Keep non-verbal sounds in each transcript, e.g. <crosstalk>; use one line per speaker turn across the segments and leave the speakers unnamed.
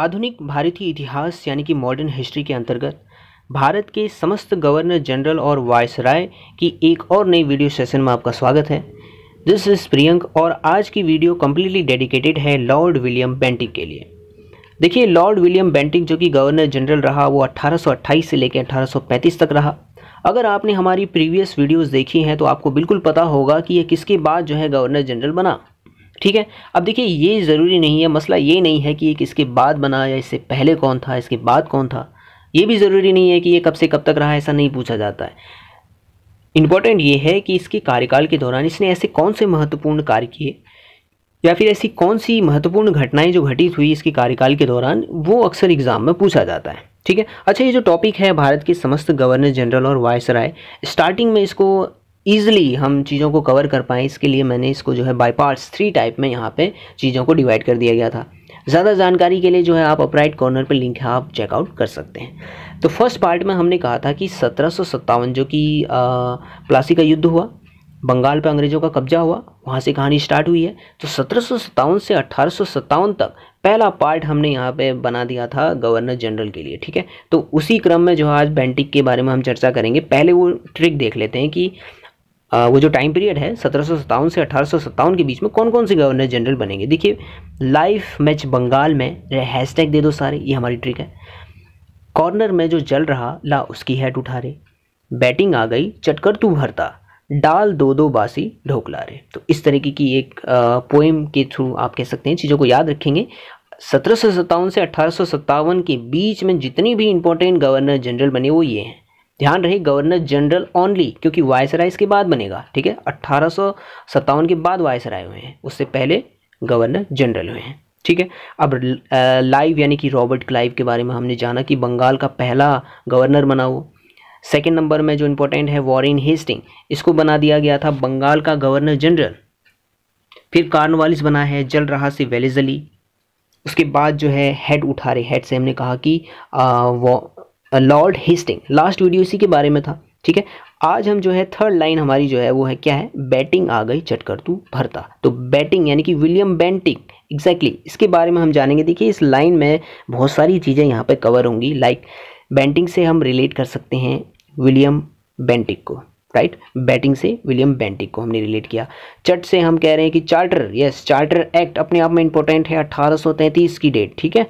आधुनिक भारतीय इतिहास यानी कि मॉडर्न हिस्ट्री के अंतर्गत भारत के समस्त गवर्नर जनरल और राय की एक और नई वीडियो सेशन में आपका स्वागत है दिस इज़ प्रियंक और आज की वीडियो कम्प्लीटली डेडिकेटेड है लॉर्ड विलियम बेंटिक के लिए देखिए लॉर्ड विलियम बेंटिक जो कि गवर्नर जनरल रहा वो 1828 से लेकर 1835 तक रहा अगर आपने हमारी प्रीवियस वीडियोस देखी हैं तो आपको बिल्कुल पता होगा कि ये किसके बाद जो है गवर्नर जनरल बना ठीक है अब देखिए ये ज़रूरी नहीं है मसला ये नहीं है कि ये किसके बाद बना या इससे पहले कौन था इसके बाद कौन था ये भी ज़रूरी नहीं है कि ये कब से कब तक रहा ऐसा नहीं पूछा जाता है इम्पॉर्टेंट ये है कि इसके कार्यकाल के दौरान इसने ऐसे कौन से महत्वपूर्ण कार्य किए या फिर ऐसी कौन सी महत्वपूर्ण घटनाएं जो घटित हुई इसके कार्यकाल के दौरान वो अक्सर एग्ज़ाम में पूछा जाता है ठीक है अच्छा ये जो टॉपिक है भारत के समस्त गवर्नर जनरल और वायसराय स्टार्टिंग में इसको ईजिली हम चीज़ों को कवर कर पाएँ इसके लिए मैंने इसको जो है बाई पार्ट्स थ्री टाइप में यहाँ पे चीज़ों को डिवाइड कर दिया गया था ज़्यादा जानकारी के लिए जो है आप अपराइट कॉर्नर पर लिंक है आप चेकआउट कर सकते हैं तो फर्स्ट पार्ट में हमने कहा था कि सत्रह जो कि प्लासी का युद्ध हुआ बंगाल पर अंग्रेज़ों का कब्जा हुआ वहाँ से कहानी स्टार्ट हुई है तो सत्रह से सत्तावन तक पहला पार्ट हमने यहाँ पे बना दिया था गवर्नर जनरल के लिए ठीक है तो उसी क्रम में जो आज बैंटिक के बारे में हम चर्चा करेंगे पहले वो ट्रिक देख लेते हैं कि वो जो टाइम पीरियड है सत्रह से अठारह के बीच में कौन कौन से गवर्नर जनरल बनेंगे देखिए लाइफ मैच बंगाल में हैशटैग दे दो सारे ये हमारी ट्रिक है कॉर्नर में जो जल रहा ला उसकी हैट उठा रहे बैटिंग आ गई चटकर तू भरता डाल दो दो बासी ढोकला रहे तो इस तरीके की एक पोएम के थ्रू आप कह सकते हैं चीज़ों को याद रखेंगे सत्रह से अठारह के बीच में जितनी भी इंपॉर्टेंट गवर्नर जनरल बने वो ये हैं ध्यान रहे गवर्नर जनरल ओनली क्योंकि वायसराय इसके बाद बनेगा ठीक है अट्ठारह के बाद वायसराय हुए हैं उससे पहले गवर्नर जनरल हुए हैं ठीक है अब लाइव यानी कि रॉबर्ट क्लाइव के बारे में हमने जाना कि बंगाल का पहला गवर्नर बना वो सेकेंड नंबर में जो इम्पोर्टेंट है वॉरिन हेस्टिंग इसको बना दिया गया था बंगाल का गवर्नर जनरल फिर कार्नवालिस बना है जल रहा से वेलेजली उसके बाद जो है हेड उठा रहे हेड से हमने कहा कि आ, वो लॉर्ड हेस्टिंग लास्ट वीडियो इसी के बारे में था ठीक है आज हम जो है थर्ड लाइन हमारी जो है वो है क्या है बैटिंग आ गई चटकर तू भरता तो बैटिंग यानी कि विलियम बैंटिंग एग्जैक्टली exactly, इसके बारे में हम जानेंगे देखिए इस लाइन में बहुत सारी चीज़ें यहाँ पर कवर होंगी लाइक बैंटिंग से हम रिलेट कर सकते हैं विलियम बेंटिक को राइट बैटिंग से विलियम बैंटिक को हमने रिलेट किया चट से हम कह रहे हैं कि चार्टर यस चार्टर एक्ट अपने आप में इंपॉर्टेंट है 1833 की डेट ठीक है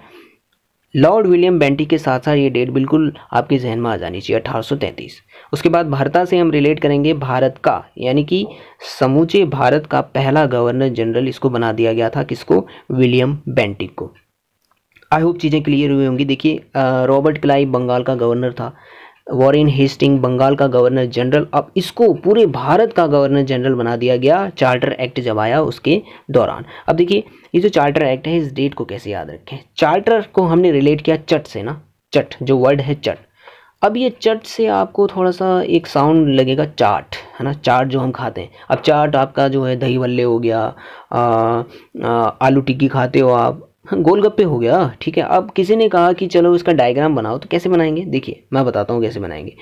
लॉर्ड विलियम बेंटी के साथ साथ ये डेट बिल्कुल आपके जहन में आ जानी चाहिए अठारह उसके बाद भारता से हम रिलेट करेंगे भारत का यानी कि समूचे भारत का पहला गवर्नर जनरल इसको बना दिया गया था किसको विलियम बेंटिक को आई होप चीज़ें क्लियर हुई होंगी देखिए रॉबर्ट क्लाई बंगाल का गवर्नर था वॉरिन हेस्टिंग बंगाल का गवर्नर जनरल अब इसको पूरे भारत का गवर्नर जनरल बना दिया गया चार्टर एक्ट जब आया उसके दौरान अब देखिए ये जो चार्टर एक्ट है इस डेट को कैसे याद रखें चार्टर को हमने रिलेट किया चट से ना चट जो वर्ड है चट अब ये चट से आपको थोड़ा सा एक साउंड लगेगा चाट है ना चाट जो हम खाते हैं अब चाट आपका जो है दही बल्ले हो गया आ, आ, आलू टिक्की खाते हो आप गोलगप्पे हो गया ठीक है अब किसी ने कहा कि चलो इसका डायग्राम बनाओ तो कैसे बनाएंगे देखिए मैं बताता हूँ कैसे बनाएंगे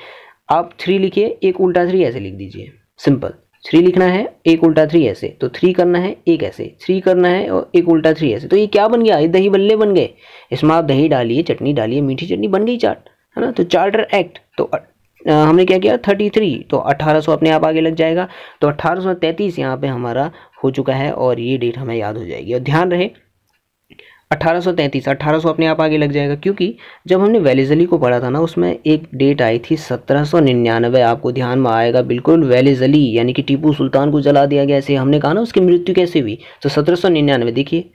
आप थ्री लिखिए एक उल्टा थ्री ऐसे लिख दीजिए सिंपल थ्री लिखना है एक उल्टा थ्री ऐसे तो थ्री करना है एक ऐसे थ्री करना है और एक उल्टा थ्री ऐसे तो ये क्या बन गया दही बल्ले बन गए इसमें आप दही डालिए चटनी डालिए मीठी चटनी बन गई चाट है ना तो चार्टर एक्ट तो हमने क्या किया थर्टी थ्री तो अट्ठारह सौ अपने आप आगे लग जाएगा तो अट्ठारह सौ तैंतीस यहाँ पर हमारा हो चुका है और ये डेट हमें याद हो जाएगी और ध्यान रहे अठारह सौ सौ अपने आप आगे लग जाएगा क्योंकि जब हमने वैलीजली को पढ़ा था ना उसमें एक डेट आई थी सत्रह सौ निन्यानवे आपको ध्यान में आएगा बिल्कुल वैलीजली यानी कि टीपू सुल्तान को जला दिया गया ऐसे हमने कहा ना उसकी मृत्यु कैसे हुई तो सत्रह सौ निन्यानवे देखिए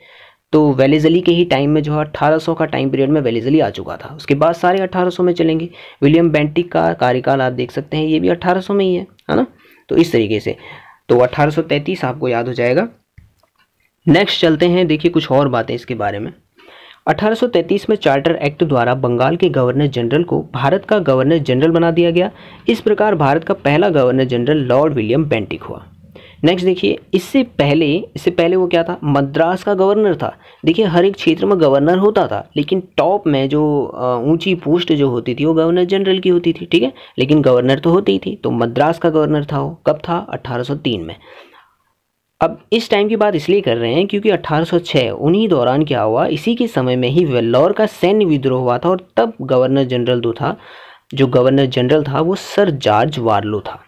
तो वैलीजली के ही टाइम में जो है अट्ठारह का टाइम पीरियड में वैलीजली आ चुका था उसके बाद सारे अट्ठारह में चलेंगे विलियम बेंटिक का कार्यकाल आप देख सकते हैं ये भी अट्ठारह में ही है है ना तो इस तरीके से तो अट्ठारह आपको याद हो जाएगा नेक्स्ट चलते हैं देखिए कुछ और बातें इसके बारे में 1833 में चार्टर एक्ट द्वारा बंगाल के गवर्नर जनरल को भारत का गवर्नर जनरल बना दिया गया इस प्रकार भारत का पहला governor general lord William Bentinck हुआ नेक्स्ट देखिए इससे पहले इससे पहले वो क्या था मद्रास का गवर्नर था देखिए हर एक क्षेत्र में गवर्नर होता था लेकिन टॉप में जो ऊंची पोस्ट जो होती थी वो गवर्नर जनरल की होती थी ठीक है लेकिन गवर्नर तो होती ही थी तो मद्रास का गवर्नर था वो कब था 1803 में अब इस टाइम की बात इसलिए कर रहे हैं क्योंकि 1806 उन्हीं दौरान क्या हुआ इसी के समय में ही वेल्लौर का सैन्य विद्रोह हुआ था और तब गवर्नर जनरल दो था जो गवर्नर जनरल था वो सर जॉर्ज वार्लो था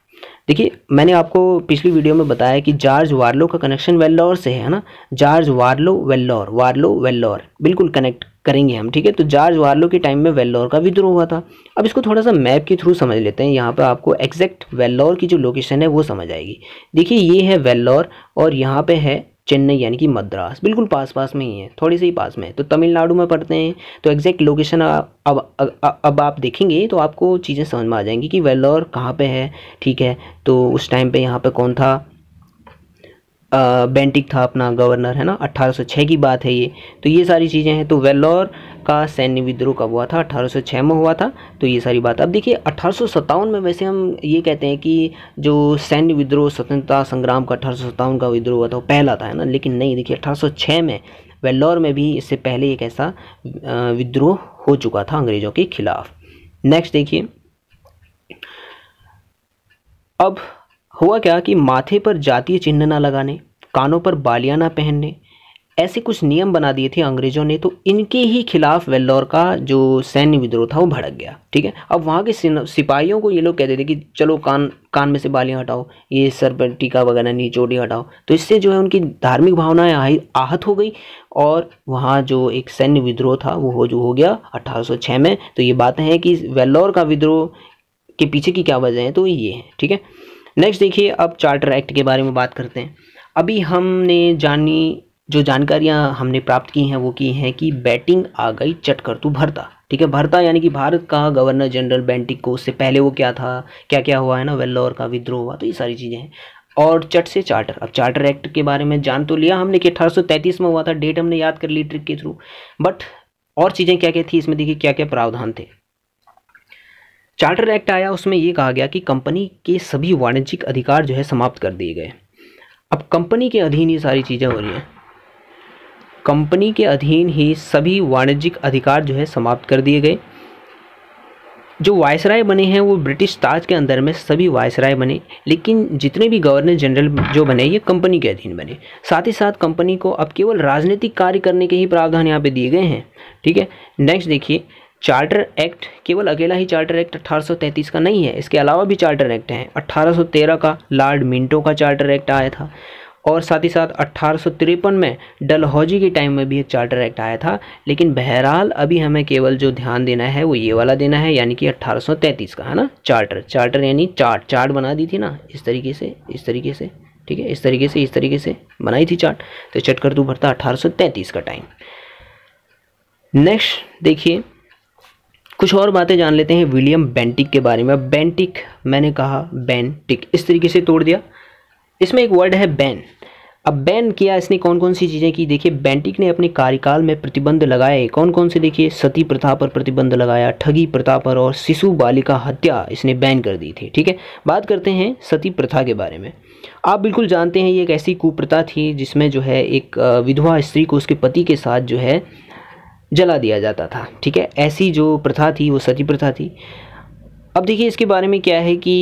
देखिए मैंने आपको पिछली वीडियो में बताया कि जार्ज वार्लो का कनेक्शन वेल्लोर से है ना George Barlow Vellore Barlow Vellore बिल्कुल कनेक्ट करेंगे हम ठीक है तो जार्ज वार्लो के टाइम में वेल्लोर का विद्रोह हुआ था अब इसको थोड़ा सा मैप के थ्रू समझ लेते हैं यहाँ पर आपको एग्जैक्ट वेल्लोर की जो लोकेशन है वो समझ आएगी देखिए ये है वेल्लोर और यहाँ पर है चेन्नई यानी कि मद्रास बिल्कुल पास पास में ही है थोड़ी से ही पास में है तो तमिलनाडु में पढ़ते हैं तो एग्जैक्ट लोकेशन अब अब आप देखेंगे तो आपको चीज़ें समझ में आ जाएंगी कि वेल्लोर कहाँ पे है ठीक है तो उस टाइम पे यहाँ पे कौन था बेंटिक था अपना गवर्नर है ना 1806 की बात है ये तो ये सारी चीज़ें हैं तो वेल्लोर का सैन्य विद्रोह कब हुआ था अठारह में हुआ था तो ये सारी बात अब देखिए अठारह में वैसे हम ये कहते हैं कि जो सैन्य विद्रोह स्वतंत्रता संग्राम का अठारह का विद्रोह हुआ था वो पहला था है ना लेकिन नहीं देखिए अठारह में वेल्लोर में भी इससे पहले एक ऐसा विद्रोह हो चुका था अंग्रेज़ों के खिलाफ नेक्स्ट देखिए अब हुआ क्या कि माथे पर जातीय चिन्ह ना लगाने कानों पर बालियाँ ना पहनने ऐसे कुछ नियम बना दिए थे अंग्रेजों ने तो इनके ही खिलाफ वेल्लोर का जो सैन्य विद्रोह था वो भड़क गया ठीक है अब वहाँ के सिपाहियों को ये लोग कहते थे कि चलो कान कान में से बालियाँ हटाओ ये सर पर टीका वगैरह नीचोटी हटाओ तो इससे जो है उनकी धार्मिक भावनाएं आहत हो गई और वहाँ जो एक सैन्य विद्रोह था वो हो जो हो गया अट्ठारह में तो ये बातें हैं कि वेल्लोर का विद्रोह के पीछे की क्या वजह है तो ये है ठीक है नेक्स्ट देखिए अब चार्टर एक्ट के बारे में बात करते हैं अभी हमने जानी जो जानकारियां हमने प्राप्त की हैं वो की हैं कि बैटिंग आ गई तू भरता ठीक है भरता यानी कि भारत का गवर्नर जनरल बैंटिक को उससे पहले वो क्या था क्या क्या हुआ है ना वेल्लोर का विद्रोह हुआ तो ये सारी चीज़ें हैं और चट से चार्टर अब चार्टर एक्ट के बारे में जान तो लिया हमने कि अठारह में हुआ था डेट हमने याद कर ली ट्रिक के थ्रू बट और चीज़ें क्या क्या थी इसमें देखिए क्या क्या प्रावधान थे चार्टर एक्ट आया उसमें ये कहा गया कि कंपनी के सभी वाणिज्यिक अधिकार जो है समाप्त कर दिए गए अब कंपनी के अधीन ये सारी चीज़ें हो रही हैं कंपनी के अधीन ही सभी वाणिज्यिक अधिकार जो है समाप्त कर दिए गए जो वायसराय बने हैं वो ब्रिटिश ताज के अंदर में सभी वायसराय बने लेकिन जितने भी गवर्नर जनरल जो बने ये कंपनी के अधीन बने साथ ही साथ कंपनी को अब केवल राजनीतिक कार्य करने के ही प्रावधान यहाँ पे दिए गए हैं ठीक है नेक्स्ट देखिए चार्टर एक्ट केवल अकेला ही चार्टर एक्ट 1833 का नहीं है इसके अलावा भी चार्टर एक्ट हैं अट्ठारह का लॉर्ड मिंटो का चार्टर एक्ट आया था और साथ ही साथ अट्ठारह में डलहौजी के टाइम में भी एक चार्टर एक्ट आया था लेकिन बहरहाल अभी हमें केवल जो ध्यान देना है वो ये वाला देना है यानी कि 1833 का है ना चार्टर चार्टर यानी चार्ट चार्ट बना दी थी ना इस तरीके से इस तरीके से ठीक है इस तरीके से इस तरीके से बनाई थी चार्ट तो चट कर तू भरता 1833 का टाइम नेक्स्ट देखिए कुछ और बातें जान लेते हैं विलियम बेंटिक के बारे में बेंटिक मैंने कहा बेंटिक इस तरीके से तोड़ दिया इसमें एक वर्ड है बैन अब बैन किया इसने कौन कौन सी चीज़ें की देखिए बैंटिक ने अपने कार्यकाल में प्रतिबंध लगाए कौन कौन से देखिए सती प्रथा पर प्रतिबंध लगाया ठगी प्रथा पर और शिशु बालिका हत्या इसने बैन कर दी थी ठीक है बात करते हैं सती प्रथा के बारे में आप बिल्कुल जानते हैं ये एक ऐसी कुप्रथा थी जिसमें जो है एक विधवा स्त्री को उसके पति के साथ जो है जला दिया जाता था ठीक है ऐसी जो प्रथा थी वो सती प्रथा थी अब देखिए इसके बारे में क्या है कि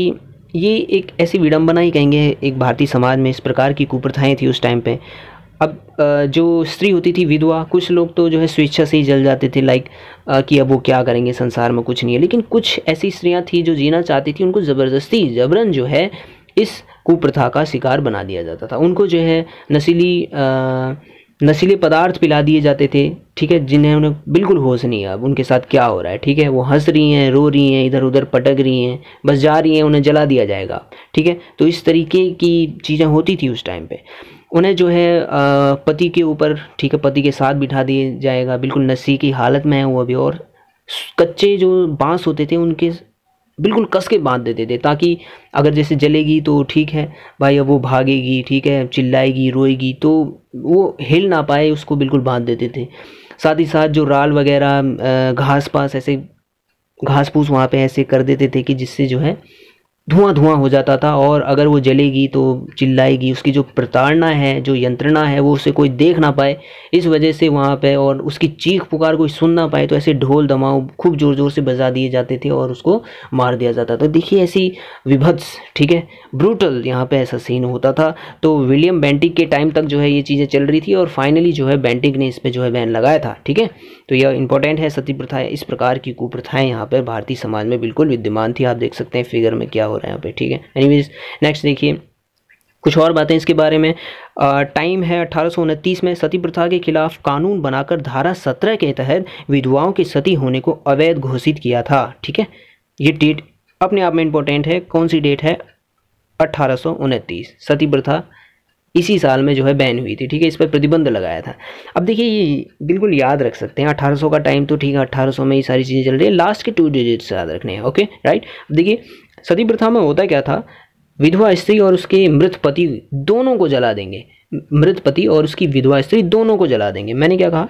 ये एक ऐसी विडम्बना ही कहेंगे एक भारतीय समाज में इस प्रकार की कुप्रथाएँ थी उस टाइम पर अब जो स्त्री होती थी विधवा कुछ लोग तो जो है स्वेच्छा से ही जल जाते थे लाइक कि अब वो क्या करेंगे संसार में कुछ नहीं है लेकिन कुछ ऐसी स्त्रियां थी जो जीना चाहती थी उनको ज़बरदस्ती जबरन जो है इस कुप्रथा का शिकार बना दिया जाता था उनको जो है नशीली नशीले पदार्थ पिला दिए जाते थे ठीक है जिन्हें उन्हें बिल्कुल होश नहीं है अब उनके साथ क्या हो रहा है ठीक है वो हंस रही हैं रो रही हैं इधर उधर पटक रही हैं बस जा रही हैं उन्हें जला दिया जाएगा ठीक है तो इस तरीके की चीज़ें होती थी उस टाइम पे उन्हें जो है पति के ऊपर ठीक है पति के साथ बिठा दिया जाएगा बिल्कुल नशी की हालत में है वो अभी और कच्चे जो बाँस होते थे उनके बिल्कुल कस के बांध देते थे ताकि अगर जैसे जलेगी तो ठीक है भाई अब वो भागेगी ठीक है चिल्लाएगी रोएगी तो वो हिल ना पाए उसको बिल्कुल बांध देते थे साथ ही साथ जो राल वगैरह घास पास ऐसे घास फूस वहाँ पे ऐसे कर देते थे कि जिससे जो है धुआं धुआं हो जाता था और अगर वो जलेगी तो चिल्लाएगी उसकी जो प्रताड़ना है जो यंत्रणा है वो उसे कोई देख ना पाए इस वजह से वहाँ पे और उसकी चीख पुकार कोई सुन ना पाए तो ऐसे ढोल दमाव खूब ज़ोर ज़ोर से बजा दिए जाते थे और उसको मार दिया जाता था देखिए ऐसी विभत्स ठीक है ब्रूटल यहाँ पर ऐसा सीन होता था तो विलियम बैंटिक के टाइम तक जो है ये चीज़ें चल रही थी और फाइनली जो है बैंटिक ने इस पर जो है बैन लगाया था ठीक है तो यह इंपॉर्टेंट है सती प्रथा इस प्रकार की कुप्रथाएँ यहाँ पर भारतीय समाज में बिल्कुल विद्यमान थी आप देख सकते हैं फिगर में क्या हो रहा है यहाँ पे ठीक है एनीवेज नेक्स्ट देखिए कुछ और बातें इसके बारे में टाइम है अठारह में सती प्रथा के खिलाफ कानून बनाकर धारा सत्रह के तहत विधवाओं के सती होने को अवैध घोषित किया था ठीक है ये डेट अपने आप में इम्पोर्टेंट है कौन सी डेट है अट्ठारह सती प्रथा इसी साल में जो है बैन हुई थी ठीक है इस पर प्रतिबंध लगाया था अब देखिए ये बिल्कुल याद रख सकते हैं 1800 का टाइम तो ठीक है 1800 में ये सारी चीज़ें चल रही है लास्ट के टू डिजिट्स याद रखने हैं ओके राइट अब देखिए सती प्रथा में होता क्या था विधवा स्त्री और उसके मृत पति दोनों को जला देंगे मृत पति और उसकी विधवा स्त्री दोनों को जला देंगे मैंने क्या कहा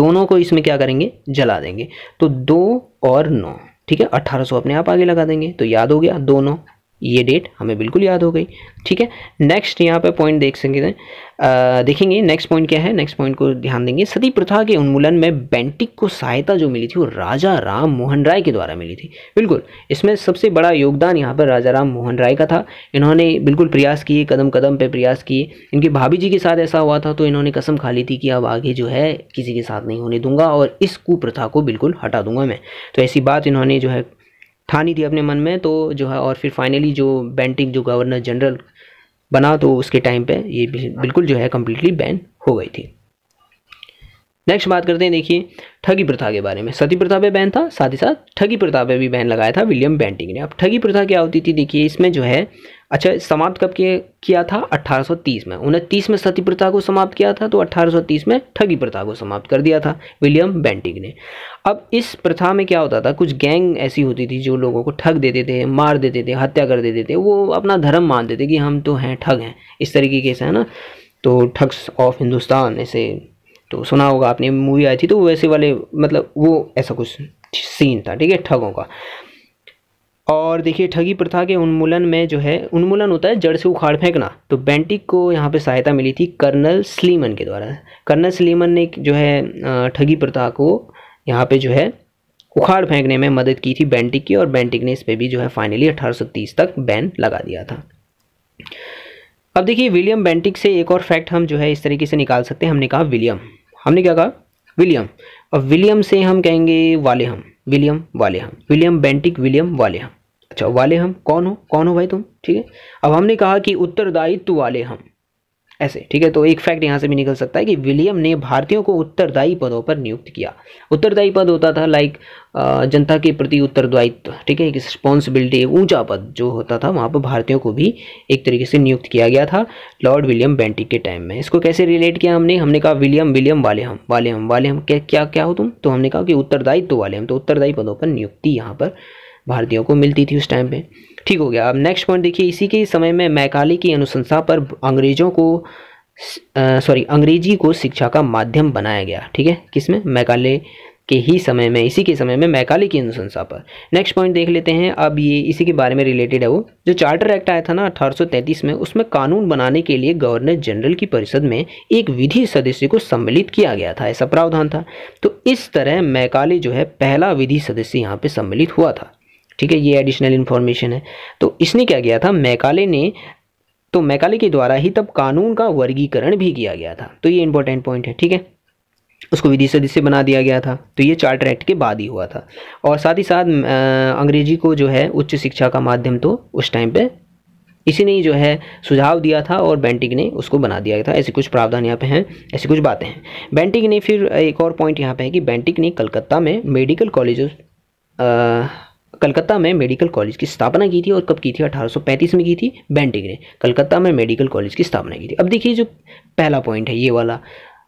दोनों को इसमें क्या करेंगे जला देंगे तो दो और नौ ठीक है अट्ठारह सौ अपने आप आगे लगा देंगे तो याद हो गया दोनों ये डेट हमें बिल्कुल याद हो गई ठीक है नेक्स्ट यहाँ पे पॉइंट देख सकते हैं देखेंगे नेक्स्ट पॉइंट क्या है नेक्स्ट पॉइंट को ध्यान देंगे सती प्रथा के उन्मूलन में बेंटिक को सहायता जो मिली थी वो राजा राम मोहन राय के द्वारा मिली थी बिल्कुल इसमें सबसे बड़ा योगदान यहाँ पर राजा राम मोहन राय का था इन्होंने बिल्कुल प्रयास किए कदम कदम पर प्रयास किए इनके भाभी जी के साथ ऐसा हुआ था तो इन्होंने कसम खा ली थी कि अब आगे जो है किसी के साथ नहीं होने दूंगा और इस कुप्रथा को बिल्कुल हटा दूंगा मैं तो ऐसी बात इन्होंने जो है ठानी थी अपने मन में तो जो है और फिर फाइनली जो बैंटिंग जो गवर्नर जनरल बना तो उसके टाइम पे ये बिल्कुल जो है कम्प्लीटली बैन हो गई थी नेक्स्ट बात करते हैं देखिए ठगी प्रथा के बारे में सती प्रथा पे बैन था साथ ही साथ ठगी प्रथा पे भी बैन लगाया था विलियम बैंटिंग ने अब ठगी प्रथा क्या होती थी देखिए इसमें जो है अच्छा समाप्त कब किया था 1830 में उन्हें तीस में सती प्रथा को समाप्त किया था तो 1830 में ठगी प्रथा को समाप्त कर दिया था विलियम बेंटिक ने अब इस प्रथा में क्या होता था कुछ गैंग ऐसी होती थी जो लोगों को ठग देते थे मार देते थे हत्या कर देते थे वो अपना धर्म मानते थे कि हम तो हैं ठग हैं इस तरीके के से है ना तो ठग्स ऑफ हिंदुस्तान ऐसे तो सुना होगा आपने मूवी आई थी तो वैसे वाले मतलब वो ऐसा कुछ सीन था ठीक है ठगों का और देखिए ठगी प्रथा के उन्मूलन में जो है उन्मूलन होता है जड़ से उखाड़ फेंकना तो बेंटिक को यहाँ पे सहायता मिली थी कर्नल स्लीमन के द्वारा कर्नल स्लीमन ने जो है ठगी प्रथा को यहाँ पे जो है उखाड़ फेंकने में मदद की थी बेंटिक की और बेंटिक ने इस पर भी जो है फाइनली 1830 तक बैन लगा दिया था अब देखिए विलियम बेंटिक से एक और फैक्ट हम जो है इस तरीके से निकाल सकते हैं हमने कहा विलियम हमने क्या कहा विलियम और विलियम से हम कहेंगे वाले हम विलियम वाले हम विलियम बेंटिक विलियम वाले हम अच्छा वाले हम कौन हो कौन हो भाई तुम ठीक है अब हमने कहा कि उत्तरदायित्व वाले हम ऐसे ठीक है तो एक फैक्ट यहाँ से भी निकल सकता है कि विलियम ने भारतीयों को उत्तरदायी पदों पर नियुक्त किया उत्तरदायी पद होता था लाइक जनता के प्रति उत्तरदायित्व ठीक है एक रिस्पॉन्सिबिलिटी ऊंचा पद जो होता था वहाँ पर भारतीयों को भी एक तरीके से नियुक्त किया गया था लॉर्ड विलियम बेंटिक के टाइम में इसको कैसे रिलेट किया हमने हमने कहा विलियम विलियम वाले हम वाले हम वाले हम क्या क्या क्या हो तुम तो हमने कहा कि उत्तरदायित्व वाले हम तो उत्तरदायी पदों पर नियुक्ति यहाँ पर भारतीयों को मिलती थी उस टाइम पे ठीक हो गया अब नेक्स्ट पॉइंट देखिए इसी के समय में मैकाली की अनुशंसा पर अंग्रेज़ों को सॉरी अंग्रेजी को शिक्षा का माध्यम बनाया गया ठीक है किसमें मैकाले के ही समय में इसी के समय में मैकाले की अनुशंसा पर नेक्स्ट पॉइंट देख लेते हैं अब ये इसी के बारे में रिलेटेड है वो जो चार्टर एक्ट आया था ना 1833 में उसमें कानून बनाने के लिए गवर्नर जनरल की परिषद में एक विधि सदस्य को सम्मिलित किया गया था ऐसा प्रावधान था तो इस तरह मैकाले जो है पहला विधि सदस्य यहाँ पर सम्मिलित हुआ था ठीक है ये एडिशनल इन्फॉर्मेशन है तो इसने क्या किया था मैकाले ने तो मैकाले के द्वारा ही तब कानून का वर्गीकरण भी किया गया था तो ये इंपॉर्टेंट पॉइंट है ठीक है उसको विधि सदस्य बना दिया गया था तो ये चार्टर एक्ट के बाद ही हुआ था और साथ ही साथ अंग्रेजी को जो है उच्च शिक्षा का माध्यम तो उस टाइम पे इसी ने जो है सुझाव दिया था और बेंटिक ने उसको बना दिया था ऐसे कुछ प्रावधान यहाँ पे हैं ऐसी कुछ बातें हैं बेंटिक ने फिर एक और पॉइंट यहाँ पे है कि बेंटिक ने कलकत्ता में मेडिकल कॉलेज कलकत्ता में मेडिकल कॉलेज की स्थापना की थी और कब की थी 1835 में की थी बेंटिक ने कलकत्ता में मेडिकल कॉलेज की स्थापना की थी अब देखिए जो पहला पॉइंट है ये वाला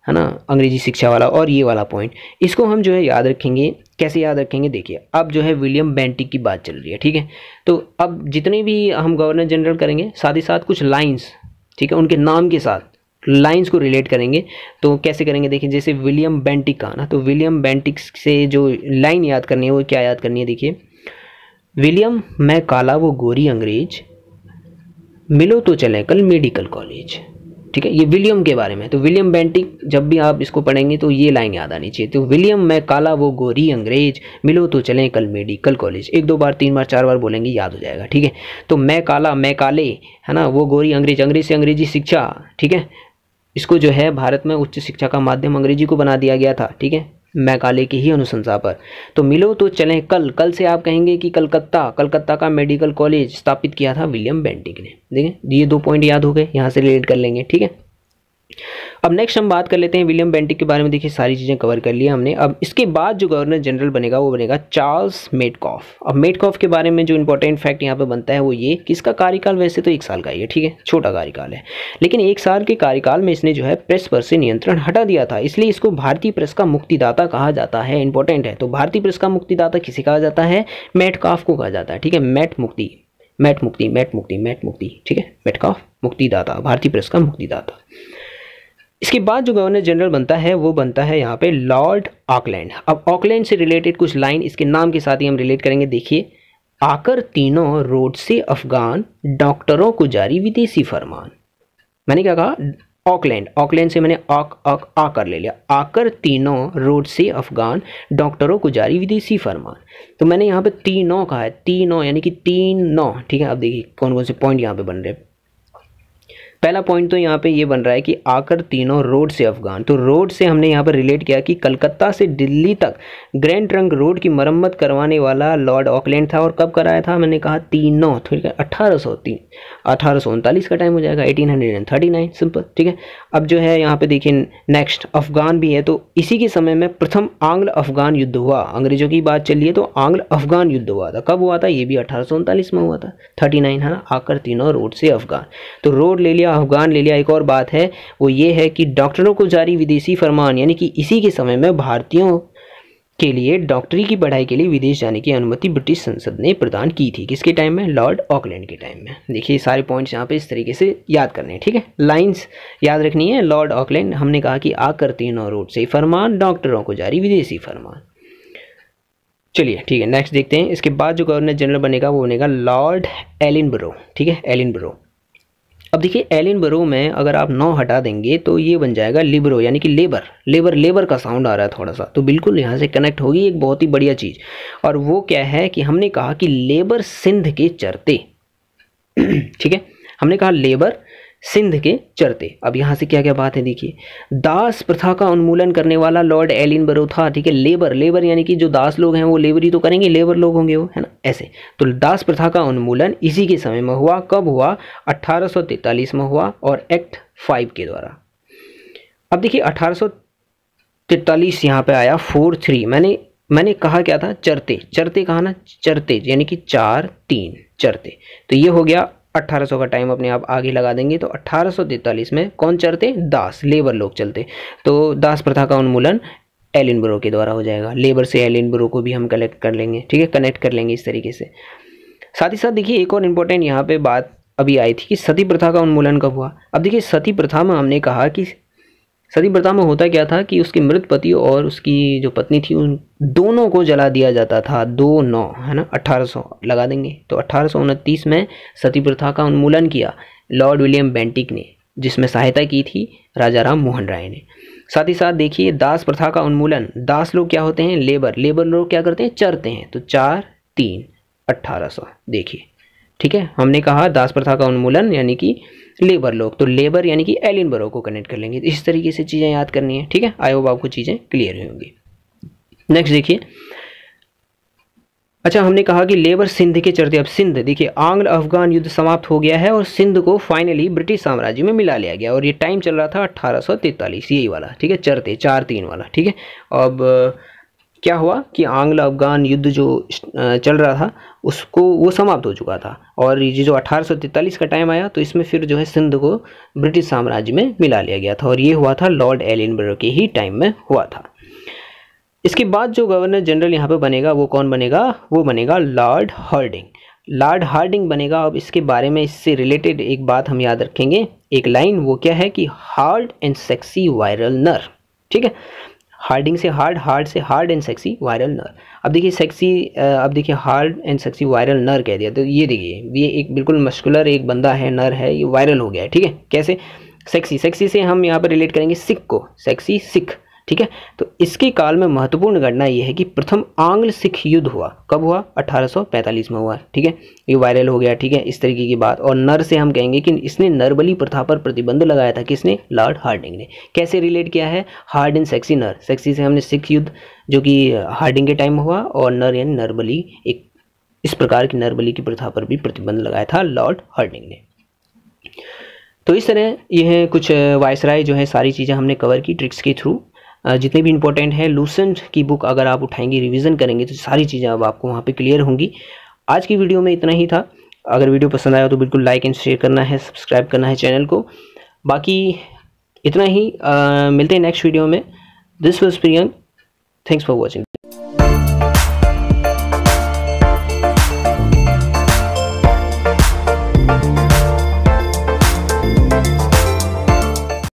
है ना अंग्रेजी शिक्षा वाला और ये वाला पॉइंट इसको हम जो है याद रखेंगे कैसे याद रखेंगे देखिए अब जो है विलियम बेंटिक की बात चल रही है ठीक है तो अब जितने भी हम गवर्नर जनरल करेंगे साथ ही साथ कुछ लाइन्स ठीक है उनके नाम के साथ लाइंस को रिलेट करेंगे तो कैसे करेंगे देखिए जैसे विलियम बेंटिक का ना तो विलियम बेंटिक से जो लाइन याद करनी है वो क्या याद करनी है देखिए विलियम मैं काला वो गोरी अंग्रेज मिलो तो चले कल मेडिकल कॉलेज ठीक है ये विलियम के बारे में तो विलियम बेंटिक जब भी आप इसको पढ़ेंगे तो ये लाइन याद आनी चाहिए तो विलियम मैं काला वो गोरी अंग्रेज मिलो तो चलें कल मेडिकल कॉलेज एक दो बार तीन बार चार बार बोलेंगे याद हो जाएगा ठीक है तो मैं काला मैं काले है ना वो गोरी अंग्रेज अंग्रेज से अंग्रेजी शिक्षा ठीक है इसको जो है भारत में उच्च शिक्षा का माध्यम अंग्रेजी को बना दिया गया था ठीक है मैकाले की ही अनुशंसा पर तो मिलो तो चलें कल कल से आप कहेंगे कि कलकत्ता कलकत्ता का मेडिकल कॉलेज स्थापित किया था विलियम बेंटिक ने देखें ये दो पॉइंट याद हो गए यहाँ से रिलेट कर लेंगे ठीक है अब नेक्स्ट हम बात कर लेते हैं विलियम बेंटिक के बारे में देखिए सारी चीज़ें कवर कर लिया हमने अब इसके बाद जो गवर्नर जनरल बनेगा वो बनेगा चार्ल्स मेटकॉफ अब मेटकॉफ के बारे में जो इंपॉर्टेंट फैक्ट यहाँ पे बनता है वो ये कि इसका कार्यकाल वैसे तो एक साल का ही है ठीक है छोटा कार्यकाल है लेकिन एक साल के कार्यकाल में इसने जो है प्रेस पर से नियंत्रण हटा दिया था इसलिए इसको भारतीय प्रेस का मुक्तिदाता कहा जाता है इंपॉर्टेंट है तो भारतीय प्रेस का मुक्तिदाता किसे कहा जाता है मेटकॉफ को कहा जाता है ठीक है मैट मुक्ति मैट मुक्ति मैट मुक्ति मैट मुक्ति ठीक है मेटकॉफ मुक्तिदाता भारतीय प्रेस का मुक्तिदाता इसके बाद जो गवर्नर जनरल बनता है वो बनता है यहाँ पे लॉर्ड ऑकलैंड अब ऑकलैंड से रिलेटेड कुछ लाइन इसके नाम के साथ ही हम रिलेट करेंगे देखिए आकर तीनों रोड से अफगान डॉक्टरों को जारी विदेशी फरमान मैंने क्या कहा ऑकलैंड ऑकलैंड से मैंने आक आक आकर ले लिया आकर तीनों रोड से अफगान डॉक्टरों को जारी विदेशी फरमान तो मैंने यहाँ पे तीनों कहा है तीनों यानी कि तीन नौ ठीक है अब देखिए कौन कौन से पॉइंट यहाँ पे बन रहे हैं पहला पॉइंट तो यहाँ पे ये बन रहा है कि आकर तीनों रोड से अफगान तो रोड से हमने यहाँ पर रिलेट किया कि कलकत्ता से दिल्ली तक ग्रैंड ट्रंक रोड की मरम्मत करवाने वाला लॉर्ड ऑकलैंड था और कब कराया था मैंने कहा तीनों तो ठीक है अठारह सौ तीन अठारह सौ उनतालीस का टाइम हो जाएगा eighteen hundred and thirty nine simple ठीक है अब जो है यहाँ पर देखिए नेक्स्ट अफगान भी है तो इसी के समय में प्रथम आंग्ल अफगान युद्ध हुआ अंग्रेजों की बात चलिए तो आंग्ल अफगान युद्ध हुआ था कब हुआ था ये भी अठारह में हुआ था थर्टी नाइन है ना आकर तीनों रोड से अफगान तो रोड ले लिया अफगान ले लिया एक और बात है वो ये है कि डॉक्टरों को जारी विदेशी फरमान यानी कि इसी के समय में भारतीयों के लिए डॉक्टरी की पढ़ाई के लिए विदेश जाने की अनुमति ब्रिटिश संसद ने प्रदान की थी किसके टाइम में लॉर्ड ऑकलैंड के टाइम में देखिए सारे पॉइंट्स यहाँ पे इस तरीके से याद करने हैं ठीक है लाइंस याद रखनी है लॉर्ड ऑकलैंड हमने कहा कि आ करती नौ रोड से फरमान डॉक्टरों को जारी विदेशी फरमान चलिए ठीक है नेक्स्ट देखते हैं इसके बाद जो गवर्नर जनरल बनेगा वो बनेगा लॉर्ड एलिनब्रो ठीक है एलिनब्रो अब देखिए एलिन बरो में अगर आप नौ हटा देंगे तो ये बन जाएगा लिबरो यानी कि लेबर लेबर लेबर का साउंड आ रहा है थोड़ा सा तो बिल्कुल यहाँ से कनेक्ट होगी एक बहुत ही बढ़िया चीज़ और वो क्या है कि हमने कहा कि लेबर सिंध के चरते <clears throat> ठीक है हमने कहा लेबर सिंध के चरते अब यहाँ से क्या क्या बात है देखिए दास प्रथा का उन्मूलन करने वाला लॉर्ड एलिन बरो था ठीक है लेबर लेबर यानी कि जो दास लोग हैं वो लेबर ही तो करेंगे लेबर लोग होंगे वो है ना ऐसे तो दास प्रथा का उन्मूलन इसी के समय में हुआ कब हुआ अट्ठारह में हुआ और एक्ट फाइव के द्वारा अब देखिए अठारह सौ यहाँ पे आया फोर थ्री मैंने मैंने कहा क्या था चरते चरते कहा ना चरते यानी कि चार तीन चरते तो ये हो गया 1800 का टाइम अपने आप आगे लगा देंगे तो 1843 में कौन चलते दास लेबर लोग चलते तो दास प्रथा का उन्मूलन एलिन ब्रो के द्वारा हो जाएगा लेबर से एलिन ब्रो को भी हम कलेक्ट कर लेंगे ठीक है कनेक्ट कर लेंगे इस तरीके से साथ ही साथ देखिए एक और इम्पोर्टेंट यहाँ पे बात अभी आई थी कि सती प्रथा का उन्मूलन कब हुआ अब देखिए सती प्रथा में हमने कहा कि सती प्रथा में होता क्या था कि उसके मृत पति और उसकी जो पत्नी थी उन दोनों को जला दिया जाता था दो नौ है ना अठारह लगा देंगे तो अठारह में सती प्रथा का उन्मूलन किया लॉर्ड विलियम बेंटिक ने जिसमें सहायता की थी राजा राम मोहन राय ने साथ ही साथ देखिए दास प्रथा का उन्मूलन दास लोग क्या होते हैं लेबर लेबर लोग क्या करते हैं चरते हैं तो चार तीन अट्ठारह देखिए ठीक है हमने कहा दास प्रथा का उन्मूलन यानी कि लेबर लोग तो लेबर यानी कि एलिन बरो को कनेक्ट कर लेंगे इस तरीके से चीज़ें याद करनी है ठीक है आई होप आपको चीज़ें क्लियर होंगी नेक्स्ट देखिए अच्छा हमने कहा कि लेबर सिंध के चलते अब सिंध देखिए आंग्ल अफगान युद्ध समाप्त हो गया है और सिंध को फाइनली ब्रिटिश साम्राज्य में मिला लिया गया और ये टाइम चल रहा था अट्ठारह यही वाला ठीक है चरते चार तीन वाला ठीक है अब क्या हुआ कि आंग्ल अफगान युद्ध जो चल रहा था उसको वो समाप्त हो चुका था और ये जो 1843 का टाइम आया तो इसमें फिर जो है सिंध को ब्रिटिश साम्राज्य में मिला लिया गया था और ये हुआ था लॉर्ड एलिनबर्ग के ही टाइम में हुआ था इसके बाद जो गवर्नर जनरल यहाँ पर बनेगा वो कौन बनेगा वो बनेगा लॉर्ड हार्डिंग लॉर्ड हार्डिंग बनेगा अब इसके बारे में इससे रिलेटेड एक बात हम याद रखेंगे एक लाइन वो क्या है कि हार्ड एंड सेक्सी वायरल नर ठीक है हार्डिंग से हार्ड हार्ड से हार्ड एंड सेक्सी वायरल नर अब देखिए सेक्सी अब देखिए हार्ड एंड सेक्सी वायरल नर कह दिया तो ये देखिए ये एक बिल्कुल मस्कुलर एक बंदा है नर है ये वायरल हो गया है ठीक है कैसे सेक्सी सेक्सी से हम यहाँ पर रिलेट करेंगे सिख को सेक्सी सिख ठीक है तो इसके काल में महत्वपूर्ण घटना यह है कि प्रथम आंग्ल सिख युद्ध हुआ कब हुआ 1845 में हुआ ठीक है ये वायरल हो गया ठीक है इस तरीके की बात और नर से हम कहेंगे कि इसने नरबली प्रथा पर प्रतिबंध लगाया था किसने लॉर्ड हार्डिंग ने कैसे रिलेट किया है हार्ड एंड सेक्सी नर सेक्सी से हमने सिख युद्ध जो कि हार्डिंग के टाइम हुआ और नर यानी नरबली एक इस प्रकार की नरबली की प्रथा पर भी प्रतिबंध लगाया था लॉर्ड हार्डिंग ने तो इस तरह यह कुछ वायसराय जो है सारी चीज़ें हमने कवर की ट्रिक्स के थ्रू जितने भी इंपॉर्टेंट हैं लूसेंट की बुक अगर आप उठाएंगे रिविज़न करेंगे तो सारी चीज़ें अब आपको वहाँ पर क्लियर होंगी आज की वीडियो में इतना ही था अगर वीडियो पसंद आया तो बिल्कुल लाइक एंड शेयर करना है सब्सक्राइब करना है चैनल को बाकी इतना ही आ, मिलते हैं नेक्स्ट वीडियो में this was Priyank thanks for watching